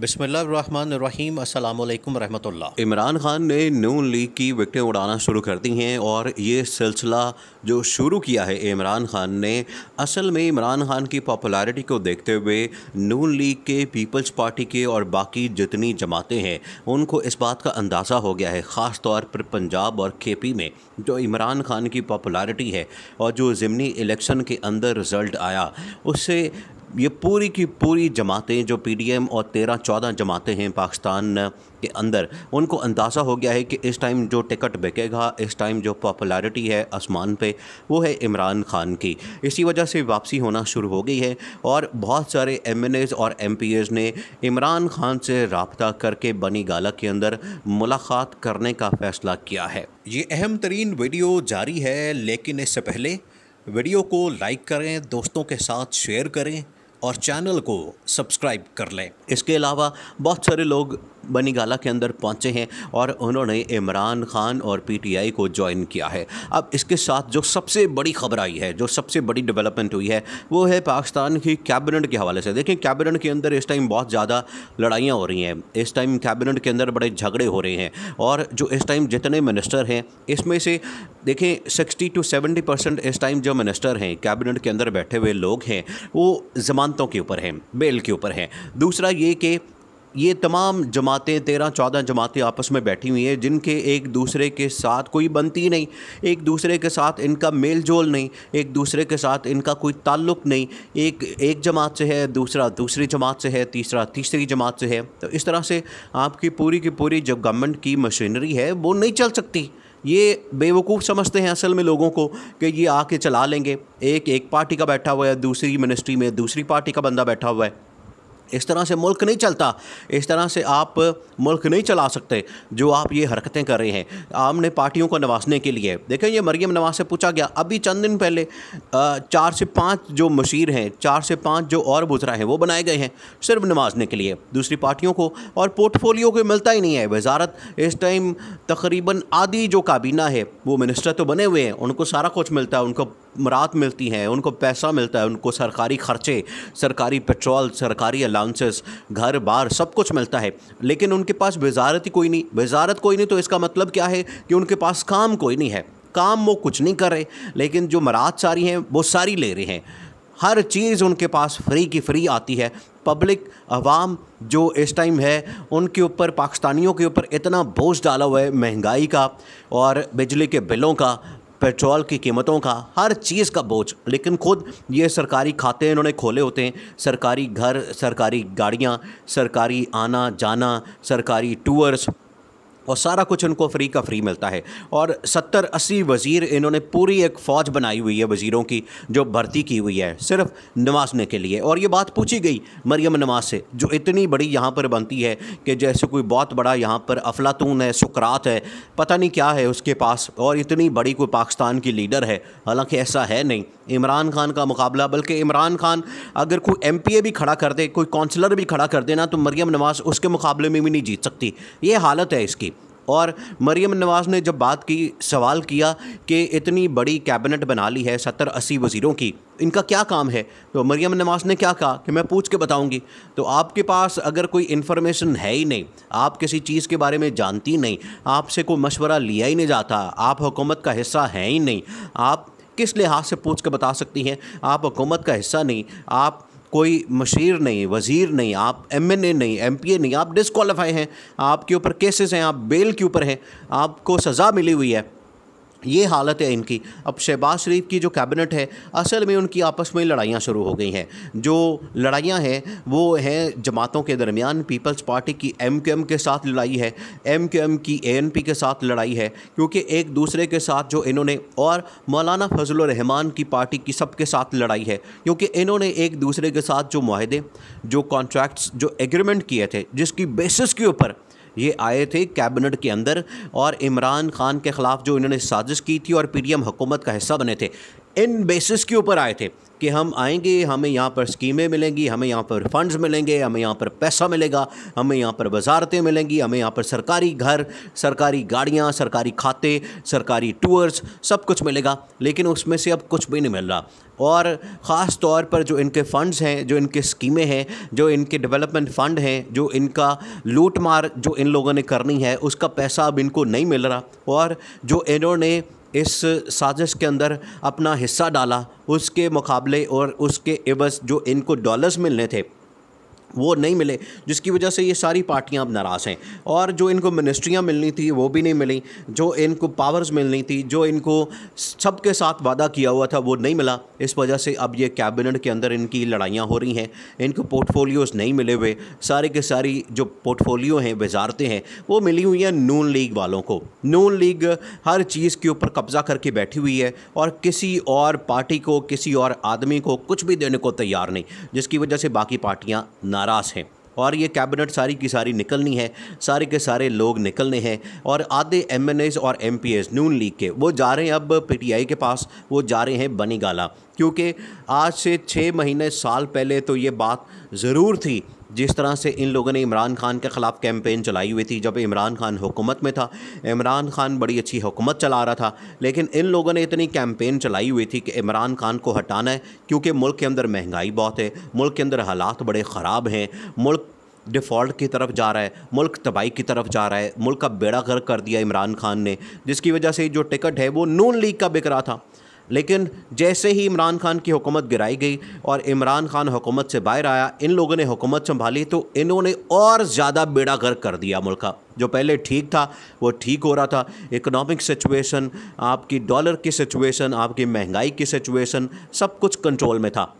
बसमीम रहमतुल्लाह इमरान ख़ान ने नून लीग की विकटें उड़ाना शुरू कर दी हैं और ये सिलसिला जो शुरू किया है इमरान ख़ान ने असल में इमरान ख़ान की पॉपुलैरिटी को देखते हुए नून लीग के पीपल्स पार्टी के और बाकी जितनी जमातें हैं उनको इस बात का अंदाज़ा हो गया है ख़ास तौर पर पंजाब और के पी में जो इमरान ख़ान की पॉपुलैरिटी है और जो ज़मनी इलेक्शन के अंदर रिज़ल्ट आया उससे ये पूरी की पूरी जमातें जो पीडीएम और तेरह चौदह जमातें हैं पाकिस्तान के अंदर उनको अंदाज़ा हो गया है कि इस टाइम जो टिकट बिकेगा इस टाइम जो पॉपुलैरिटी है आसमान पे वो है इमरान खान की इसी वजह से वापसी होना शुरू हो गई है और बहुत सारे एम और एम ने इमरान खान से रबता करके बनी गाला के अंदर मुलाकात करने का फ़ैसला किया है ये अहम तरीन वीडियो जारी है लेकिन इससे पहले वीडियो को लाइक करें दोस्तों के साथ शेयर करें और चैनल को सब्सक्राइब कर लें इसके अलावा बहुत सारे लोग बनीगाला के अंदर पहुंचे हैं और उन्होंने इमरान खान और पीटीआई को ज्वाइन किया है अब इसके साथ जो सबसे बड़ी खबर आई है जो सबसे बड़ी डेवलपमेंट हुई है वो है पाकिस्तान की कैबिनेट के हवाले से देखें कैबिनेट के अंदर इस टाइम बहुत ज़्यादा लड़ाइयाँ हो रही हैं इस टाइम कैबिनेट के अंदर बड़े झगड़े हो रहे हैं और जो इस टाइम जितने मिनिस्टर हैं इसमें से देखें सिक्सटी टू सेवेंटी परसेंट इस टाइम जो मिनिस्टर हैं कैबिनेट के अंदर बैठे हुए लोग हैं वो ज़मानतों के ऊपर हैं बेल के ऊपर हैं दूसरा ये कि ये तमाम जमातें तेरह चौदह जमातें आपस में बैठी हुई हैं जिनके एक दूसरे के साथ कोई बनती नहीं एक दूसरे के साथ इनका मेल जोल नहीं एक दूसरे के साथ इनका कोई ताल्लुक नहीं एक एक जमात से है दूसरा दूसरी जमात से है तीसरा तीसरी जमात से है तो इस तरह से आपकी पूरी की पूरी जो गवर्नमेंट की मशीनरी है वो नहीं चल सकती ये बेवकूफ़ समझते हैं असल में लोगों को कि ये आके चला लेंगे एक एक पार्टी का बैठा हुआ है दूसरी मिनिस्ट्री में दूसरी पार्टी का बंदा बैठा हुआ है इस तरह से मुल्क नहीं चलता इस तरह से आप मुल्क नहीं चला सकते जो आप ये हरकतें कर रहे हैं आमने पार्टियों को नवाजने के लिए देखें ये मरीम नवाज से पूछा गया अभी चंद दिन पहले चार से पाँच जो मशीर हैं चार से पाँच जो और बुजरा हैं वो बनाए गए हैं सिर्फ नवाजने के लिए दूसरी पार्टियों को और पोर्टफोलियो को मिलता ही नहीं है वजारत इस टाइम तकरीबन आधी जो काबीना है वो मिनिस्टर तो बने हुए हैं उनको सारा कुछ मिलता है उनको मरात मिलती हैं उनको पैसा मिलता है उनको सरकारी खर्चे सरकारी पेट्रोल सरकारी अलाउंसेस घर बार सब कुछ मिलता है लेकिन उनके पास वजारत ही कोई नहीं वजारत कोई नहीं तो इसका मतलब क्या है कि उनके पास काम कोई नहीं है काम वो कुछ नहीं कर रहे लेकिन जो मरात सारी हैं वो सारी ले रहे हैं हर चीज़ उनके पास फ्री की फ्री आती है पब्लिक अवाम जो इस टाइम है उनके ऊपर पाकिस्तानियों के ऊपर इतना बोझ डाला हुआ है महंगाई का और बिजली के बिलों का पेट्रोल की कीमतों का हर चीज़ का बोझ लेकिन खुद ये सरकारी खाते इन्होंने खोले होते हैं सरकारी घर सरकारी गाड़ियाँ सरकारी आना जाना सरकारी टूर्स और सारा कुछ उनको फ्री का फ्री मिलता है और सत्तर अस्सी वज़ीर इन्होंने पूरी एक फ़ौज बनाई हुई है वज़ीरों की जो भर्ती की हुई है सिर्फ नवाजने के लिए और ये बात पूछी गई मरियम नवाज से जो इतनी बड़ी यहाँ पर बनती है कि जैसे कोई बहुत बड़ा यहाँ पर अफलातून है सुकरात है पता नहीं क्या है उसके पास और इतनी बड़ी कोई पाकिस्तान की लीडर है हालांकि ऐसा है नहीं इमरान खान का मुकाबला बल्कि इमरान खान अगर कोई एम भी खड़ा कर दे कोई कौंसलर भी खड़ा कर देना तो मरियम नवाज उसके मुकाबले में भी नहीं जीत सकती ये हालत है इसकी और मरियम नवाज़ ने जब बात की सवाल किया कि इतनी बड़ी कैबिनेट बना ली है सत्तर अस्सी वज़ीरों की इनका क्या काम है तो मरियम नवाज़ ने क्या कहा कि मैं पूछ के बताऊंगी तो आपके पास अगर कोई इन्फॉर्मेशन है ही नहीं आप किसी चीज़ के बारे में जानती नहीं आपसे कोई मशवरा लिया ही नहीं जाता आप हुकूमत का हिस्सा हैं ही नहीं आप किस लिहाज से पूछ के बता सकती हैं आप हुकूमत का हिस्सा नहीं आप कोई मशीर नहीं वज़ीर नहीं आप एम एन ए नहीं एम पी ए नहीं आप डिसकॉलीफाई हैं आपके ऊपर केसेस हैं आप बेल के ऊपर हैं आपको सज़ा मिली हुई है ये हालत है इनकी अब शहबाज शरीफ की जो कैबिनेट है असल में उनकी आपस में लड़ाइयाँ शुरू हो गई हैं जो लड़ाइयाँ हैं वो हैं जमातों के दरमियान पीपल्स पार्टी की एम क्यू एम के साथ लड़ाई है एम क्यू एम की ए एन पी के साथ लड़ाई है क्योंकि एक दूसरे के साथ जो इन्होंने और मौलाना फजल रहमान की पार्टी की सब के साथ लड़ाई है क्योंकि इन्होंने एक दूसरे के साथ जो माहदे जो कॉन्ट्रैक्ट्स जो एग्रीमेंट किए थे जिसकी बेसिस के ऊपर ये आए थे कैबिनेट के अंदर और इमरान खान के ख़िलाफ़ जो इन्होंने साजिश की थी और पीडीएम हुकूमत का हिस्सा बने थे इन बेसिस के ऊपर आए थे कि हम आएंगे हमें यहाँ पर स्कीमें मिलेंगी हमें यहाँ पर फंड्स मिलेंगे हमें यहाँ पर पैसा मिलेगा हमें यहाँ पर वजारतें मिलेंगी हमें यहाँ पर सरकारी घर सरकारी गाड़ियाँ सरकारी खाते सरकारी टूर्स सब कुछ मिलेगा लेकिन उसमें से अब कुछ भी नहीं मिल रहा और ख़ास तौर पर जो इनके फंड्स हैं जो इनके स्कीमें हैं जो इनके डेवलपमेंट फ़ंड हैं जो इनका लूट मार जो इन लोगों ने करनी है उसका पैसा अब इनको नहीं मिल रहा और जो इन्होंने इस साजिश के अंदर अपना हिस्सा डाला उसके मुकाबले और उसके एवज जो इनको डॉलर्स मिलने थे वो नहीं मिले जिसकी वजह से ये सारी पार्टियां अब नाराज़ हैं और जो इनको मिनिस्ट्रियां मिलनी थी वो भी नहीं मिली जो इनको पावर्स मिलनी थी जो इनको सबके साथ वादा किया हुआ था वो नहीं मिला इस वजह से अब ये कैबिनेट के अंदर इनकी लड़ाइयाँ हो रही हैं इनको पोर्टफोलियोज़ नहीं मिले हुए सारे के सारी जो पोर्टफोलियो हैं वजारतें हैं वो मिली हुई हैं नून लीग वालों को नून लीग हर चीज़ के ऊपर कब्ज़ा करके बैठी हुई है और किसी और पार्टी को किसी और आदमी को कुछ भी देने को तैयार नहीं जिसकी वजह से बाकी पार्टियाँ नाराज़ हैं और ये कैबिनेट सारी की सारी निकलनी है सारे के सारे लोग निकलने हैं और आधे एम और एम नून लीग के वो जा रहे हैं अब पीटीआई के पास वो जा रहे हैं बनीगाला क्योंकि आज से छः महीने साल पहले तो ये बात ज़रूर थी जिस तरह से इन लोगों ने इमरान खान के ख़िलाफ़ कैंपेन चलाई हुई थी जब इमरान खान हुकूमत में था इमरान खान बड़ी अच्छी हुकूमत चला रहा था लेकिन इन लोगों ने इतनी कैंपेन चलाई हुई थी कि इमरान खान को हटाना है क्योंकि मुल्क के अंदर महंगाई बहुत है मुल्क के अंदर हालात बड़े ख़राब हैं मुल्क डिफ़ॉल्ट की तरफ जा रहा है मुल्क तबाही की तरफ जा रहा है मुल्क का बेड़ा गर्क कर दिया इमरान खान ने जिसकी वजह से जो टिकट है वो नून लीग का बिक रहा था लेकिन जैसे ही इमरान खान की हुकूमत गिराई गई और इमरान खान हुकूमत से बाहर आया इन लोगों ने हुकूमत संभाली तो इन्होंने और ज़्यादा बेड़ा गर्क कर दिया मुल्क का जो पहले ठीक था वो ठीक हो रहा था इकोनॉमिक सिचुएशन आपकी डॉलर की सिचुएशन आपकी महंगाई की सिचुएशन सब कुछ कंट्रोल में था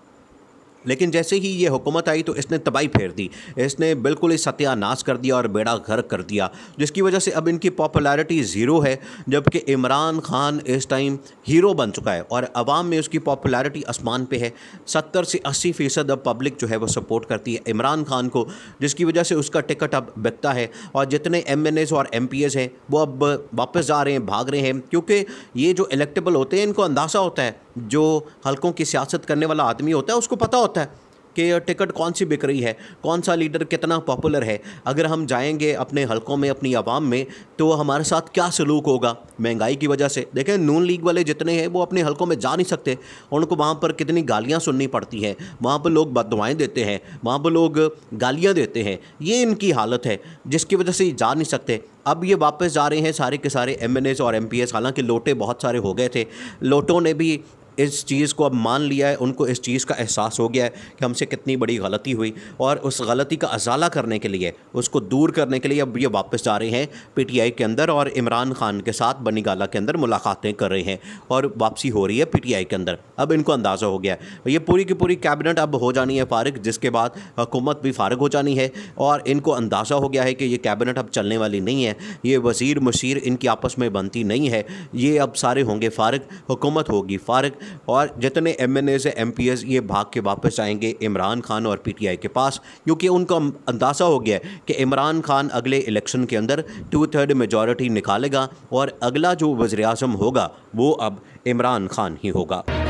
लेकिन जैसे ही ये हुकूमत आई तो इसने तबाही फेर दी इसने बिल्कुल ही सत्यानाश कर दिया और बेड़ा घर कर दिया जिसकी वजह से अब इनकी पॉपुलैरिटी ज़ीरो है जबकि इमरान खान इस टाइम हीरो बन चुका है और आवाम में उसकी पॉपुलैरिटी आसमान पे है सत्तर से अस्सी फ़ीसद अब पब्लिक जो है वो सपोर्ट करती है इमरान खान को जिसकी वजह से उसका टिकट अब बिकता है और जितने एम और एम हैं वो अब वापस जा रहे हैं भाग रहे हैं क्योंकि ये जो इलेक्टेबल होते हैं इनको अंदाज़ा होता है जो हल्कों की सियासत करने वाला आदमी होता है उसको पता होता है होता है कि टिकट कौन सी बिक रही है कौन सा लीडर कितना पॉपुलर है अगर हम जाएंगे अपने हलकों में अपनी आवाम में तो हमारे साथ क्या सलूक होगा महंगाई की वजह से देखें नून लीग वाले जितने हैं वो अपने हलकों में जा नहीं सकते उनको वहाँ पर कितनी गालियाँ सुननी पड़ती हैं वहाँ पर लोग बदवाएँ देते हैं वहाँ पर लोग गालियाँ देते हैं ये इनकी हालत है जिसकी वजह से ये जा नहीं सकते अब ये वापस जा रहे हैं सारे के सारे एम और एम हालांकि लोटे बहुत सारे हो गए थे लोटों ने भी इस चीज़ को अब मान लिया है उनको इस चीज़ का एहसास हो गया है कि हमसे कितनी बड़ी गलती हुई और उस गलती का अजाला करने के लिए उसको दूर करने के लिए अब ये वापस जा रहे हैं पीटीआई के अंदर और इमरान खान के साथ बनी गाला के अंदर मुलाकातें कर रहे हैं और वापसी हो रही है पी के अंदर अब इनको अंदाज़ा हो गया है ये पूरी की पूरी कैबिनेट अब हो जानी है फारग जिसके बाद हुकूमत भी फारग हो जानी है और इनको अंदाज़ा हो गया है कि ये कैबिनेट अब चलने वाली नहीं है ये वज़ीर मशीर इनकी आपस में बनती नहीं है ये अब सारे होंगे फारग हुकूमत होगी फारग और जितने M N A's M P S ये भाग के वापस आएंगे इमरान खान और पी टी आई के पास क्योंकि उनका अंदाज़ा हो गया है कि इमरान खान अगले इलेक्शन के अंदर टू थर्ड मेजॉरिटी निकालेगा और अगला जो वज़र अजम होगा वो अब इमरान खान ही होगा